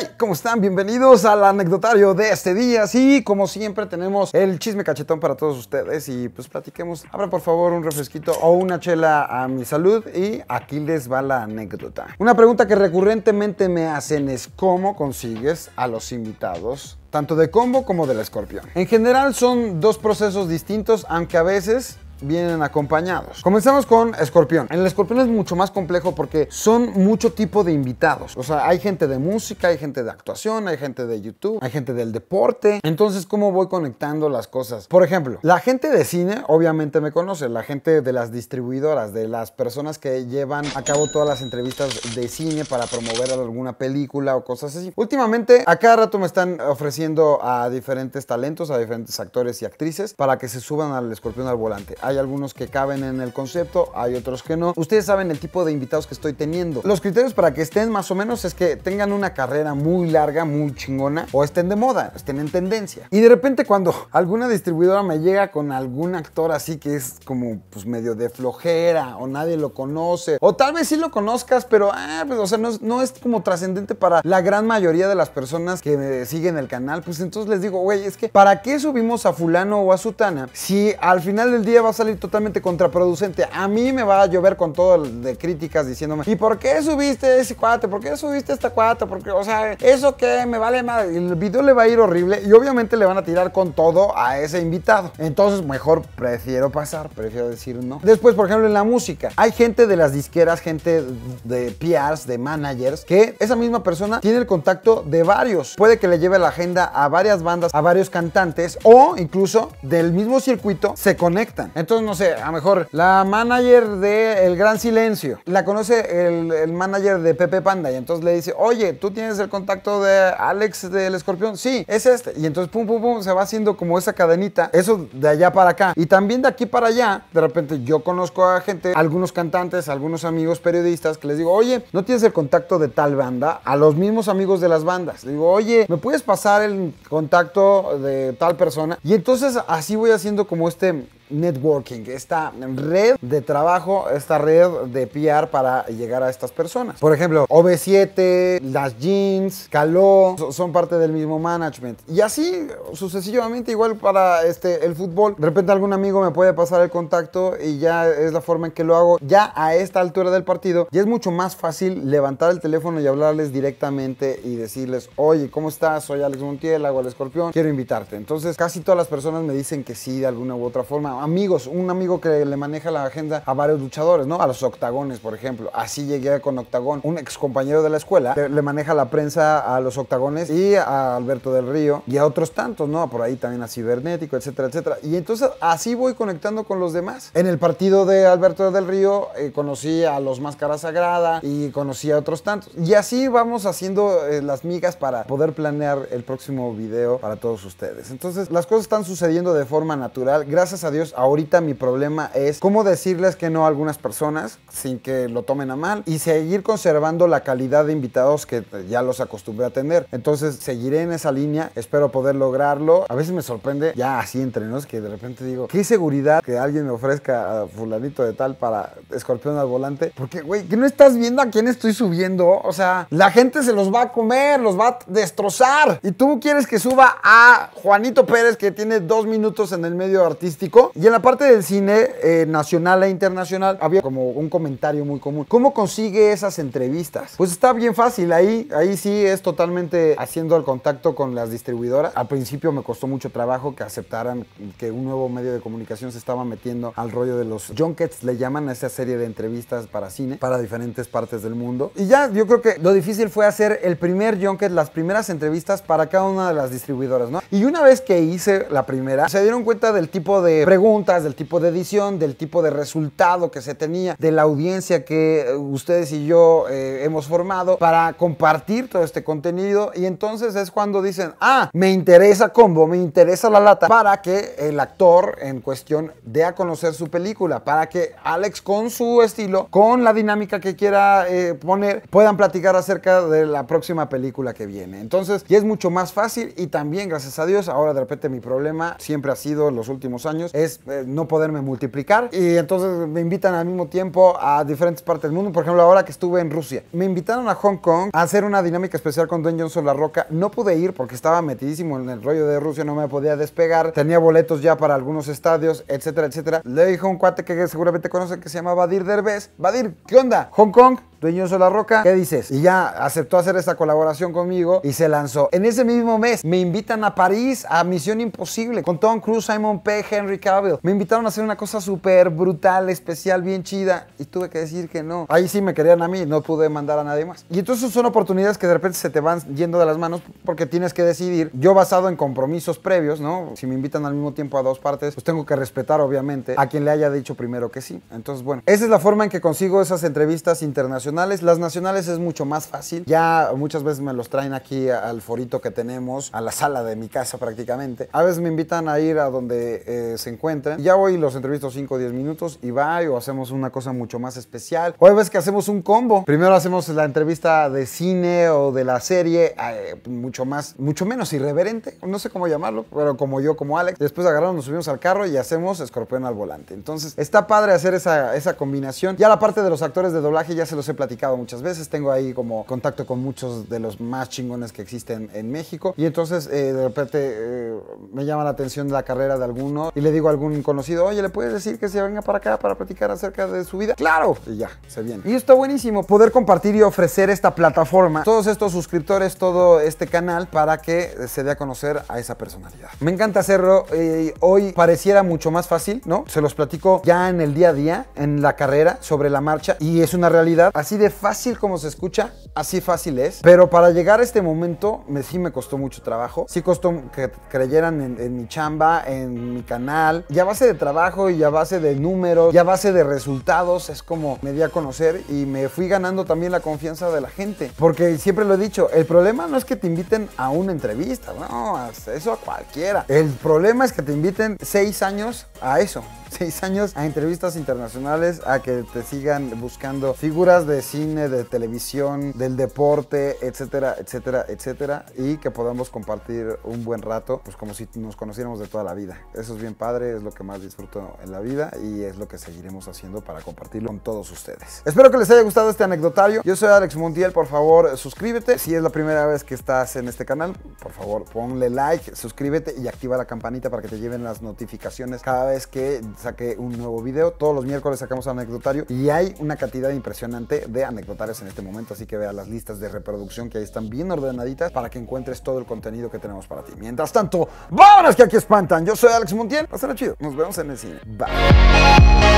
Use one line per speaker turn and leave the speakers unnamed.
Hey, ¿cómo están? Bienvenidos al anecdotario de este día. Sí, como siempre tenemos el chisme cachetón para todos ustedes y pues platiquemos. Abra por favor un refresquito o una chela a mi salud y aquí les va la anécdota. Una pregunta que recurrentemente me hacen es ¿cómo consigues a los invitados? Tanto de combo como de la escorpión. En general son dos procesos distintos, aunque a veces vienen acompañados. Comenzamos con escorpión. En el escorpión es mucho más complejo porque son mucho tipo de invitados. O sea, hay gente de música, hay gente de actuación, hay gente de YouTube, hay gente del deporte. Entonces, ¿cómo voy conectando las cosas? Por ejemplo, la gente de cine obviamente me conoce, la gente de las distribuidoras, de las personas que llevan a cabo todas las entrevistas de cine para promover alguna película o cosas así. Últimamente, a cada rato me están ofreciendo a diferentes talentos, a diferentes actores y actrices para que se suban al escorpión al volante. Hay algunos que caben en el concepto, hay otros que no. Ustedes saben el tipo de invitados que estoy teniendo. Los criterios para que estén más o menos es que tengan una carrera muy larga, muy chingona, o estén de moda, estén en tendencia. Y de repente cuando alguna distribuidora me llega con algún actor así que es como pues, medio de flojera o nadie lo conoce, o tal vez sí lo conozcas, pero ah, pues, o sea, no, es como trascendente para la gran mayoría de las personas que me siguen el canal, pues entonces les digo, güey, es que ¿para qué subimos a fulano o a sutana si al final del día vas salir totalmente contraproducente. A mí me va a llover con todo de críticas diciéndome, ¿y por qué subiste ese cuate? ¿Por qué subiste esta cuate? Porque, o sea, eso que me vale madre. El video le va a ir horrible y obviamente le van a tirar con todo a ese invitado. Entonces, mejor prefiero pasar, prefiero decir no. Después, por ejemplo, en la música, hay gente de las disqueras, gente de PRs, de managers, que esa misma persona tiene el contacto de varios. Puede que le lleve la agenda a varias bandas, a varios cantantes o incluso del mismo circuito se conectan. Entonces, entonces, no sé, a lo mejor la manager de El Gran Silencio, la conoce el, manager de Pepe Panda y entonces le dice, oye, ¿tú tienes el contacto de Alex del Escorpión? Sí, es este. Y entonces, pum, pum, pum, se va haciendo como esa cadenita, eso de allá para acá. Y también de aquí para allá, de repente yo conozco a gente, algunos cantantes, algunos amigos periodistas que les digo, oye, ¿no tienes el contacto de tal banda? A los mismos amigos de las bandas. digo, oye, ¿me puedes pasar el contacto de tal persona? Y entonces así voy haciendo como este, networking, esta red de trabajo, esta red de PR para llegar a estas personas. Por ejemplo, OB7, las jeans, Caló, son parte del mismo management. Y así sucesivamente, igual para este, el fútbol. De repente algún amigo me puede pasar el contacto y ya es la forma en que lo hago. Ya a esta altura del partido, y es mucho más fácil levantar el teléfono y hablarles directamente y decirles, oye, ¿cómo estás? Soy Alex Montiel, hago el escorpión, quiero invitarte. Entonces casi todas las personas me dicen que sí de alguna u otra forma amigos, un amigo que le maneja la agenda a varios luchadores, ¿no? A los octagones, por ejemplo. Así llegué con Octagón, un ex compañero de la escuela, le, maneja la prensa a los octagones y a Alberto del Río y a otros tantos, ¿no? Por ahí también a Cibernético, etcétera, etcétera. Y entonces así voy conectando con los demás. En el partido de Alberto del Río eh, conocí a los Máscara Sagrada y conocí a otros tantos. Y así vamos haciendo eh, las migas para poder planear el próximo video para todos ustedes. Entonces las cosas están sucediendo de forma natural. Gracias a Dios Ahorita mi problema es cómo decirles que no a algunas personas sin que lo tomen a mal y seguir conservando la calidad de invitados que ya los acostumbré a tener. Entonces seguiré en esa línea, espero poder lograrlo. A veces me sorprende, ya así entre nos, que de repente digo, qué seguridad que alguien me ofrezca a fulanito de tal para escorpión al volante. Porque, güey, que no estás viendo a quién estoy subiendo. O sea, la gente se los va a comer, los va a destrozar. Y tú quieres que suba a Juanito Pérez que tiene dos minutos en el medio artístico. Y en la parte del cine eh, nacional e internacional había como un comentario muy común. ¿Cómo consigue esas entrevistas? Pues está bien fácil. Ahí, ahí sí es totalmente haciendo el contacto con las distribuidoras. Al principio me costó mucho trabajo que aceptaran que un nuevo medio de comunicación se estaba metiendo al rollo de los junkets, le llaman a esa serie de entrevistas para cine, para diferentes partes del mundo. Y ya, yo creo que lo difícil fue hacer el primer junket, las primeras entrevistas para cada una de las distribuidoras, ¿no? Y una vez que hice la primera, se dieron cuenta del tipo de preguntas del tipo de edición, del tipo de resultado que se tenía, de la audiencia que eh, ustedes y yo eh, hemos formado para compartir todo este contenido. Y entonces es cuando dicen, ah, me interesa combo, me interesa la lata, para que el actor en cuestión dé a conocer su película, para que Alex con su estilo, con la dinámica que quiera eh, poner, puedan platicar acerca de la próxima película que viene. Entonces, y es mucho más fácil y también, gracias a Dios, ahora de repente mi problema siempre ha sido en los últimos años, es eh, no poderme multiplicar. Y entonces me invitan al mismo tiempo a diferentes partes del mundo. Por ejemplo, ahora que estuve en Rusia, me invitaron a Hong Kong a hacer una dinámica especial con Don Johnson La Roca. No pude ir porque estaba metidísimo en el rollo de Rusia, no me podía despegar. Tenía boletos ya para algunos estadios, etcétera, etcétera. Le dijo un cuate que seguramente conoce que se llama Badir Derbez. Vadir, ¿qué onda? Hong Kong, Dueño de la Roca, ¿qué dices? Y ya aceptó hacer esta colaboración conmigo y se lanzó. En ese mismo mes me invitan a París a Misión Imposible con Tom Cruise, Simon P, Henry Cavill. Me invitaron a hacer una cosa súper brutal, especial, bien chida y tuve que decir que no. Ahí sí me querían a mí, no pude mandar a nadie más. Y entonces son oportunidades que de repente se te van yendo de las manos porque tienes que decidir. Yo basado en compromisos previos, ¿no? Si me invitan al mismo tiempo a dos partes, pues tengo que respetar obviamente a quien le haya dicho primero que sí. Entonces, bueno, esa es la forma en que consigo esas entrevistas internacionales las nacionales es mucho más fácil. Ya muchas veces me los traen aquí al forito que tenemos, a la sala de mi casa prácticamente. A veces me invitan a ir a donde eh, se encuentren. Ya voy los entrevisto 5 o 10 minutos y va o hacemos una cosa mucho más especial. O hay veces que hacemos un combo. Primero hacemos la entrevista de cine o de la serie, eh, mucho más, mucho menos irreverente, no sé cómo llamarlo, pero como yo, como Alex. Después agarramos, nos subimos al carro y hacemos escorpión al volante. Entonces está padre hacer esa, esa combinación. Ya la parte de los actores de doblaje ya se los he platicado muchas veces, tengo ahí como contacto con muchos de los más chingones que existen en México y entonces eh, de repente eh, me llama la atención la carrera de alguno y le digo a algún conocido, oye, ¿le puedes decir que se venga para acá para platicar acerca de su vida? Claro, y ya, se viene. Y está buenísimo poder compartir y ofrecer esta plataforma, todos estos suscriptores, todo este canal para que se dé a conocer a esa personalidad. Me encanta hacerlo, eh, hoy pareciera mucho más fácil, ¿no? Se los platico ya en el día a día, en la carrera, sobre la marcha y es una realidad. Así de fácil como se escucha, así fácil es. Pero para llegar a este momento, sí me costó mucho trabajo. Sí costó que creyeran en, mi chamba, en mi canal. Y a base de trabajo y a base de números y a base de resultados, es como me di a conocer y me fui ganando también la confianza de la gente. Porque siempre lo he dicho, el problema no es que te inviten a una entrevista, no, eso a cualquiera. El problema es que te inviten seis años a eso. Seis años a entrevistas internacionales, a que te sigan buscando figuras de de cine, de televisión, del deporte, etcétera, etcétera, etcétera, y que podamos compartir un buen rato, pues como si nos conociéramos de toda la vida. Eso es bien padre, es lo que más disfruto en la vida y es lo que seguiremos haciendo para compartirlo con todos ustedes. Espero que les haya gustado este anecdotario. Yo soy Alex Montiel, por favor, suscríbete. Si es la primera vez que estás en este canal, por favor, ponle like, suscríbete y activa la campanita para que te lleven las notificaciones cada vez que saque un nuevo video. Todos los miércoles sacamos anecdotario y hay una cantidad impresionante de anecdotales en este momento, así que vea las listas de reproducción que ahí están bien ordenaditas para que encuentres todo el contenido que tenemos para ti. Mientras tanto, vámonos que aquí espantan. Yo soy Alex Montiel. la chido. Nos vemos en el cine. Bye.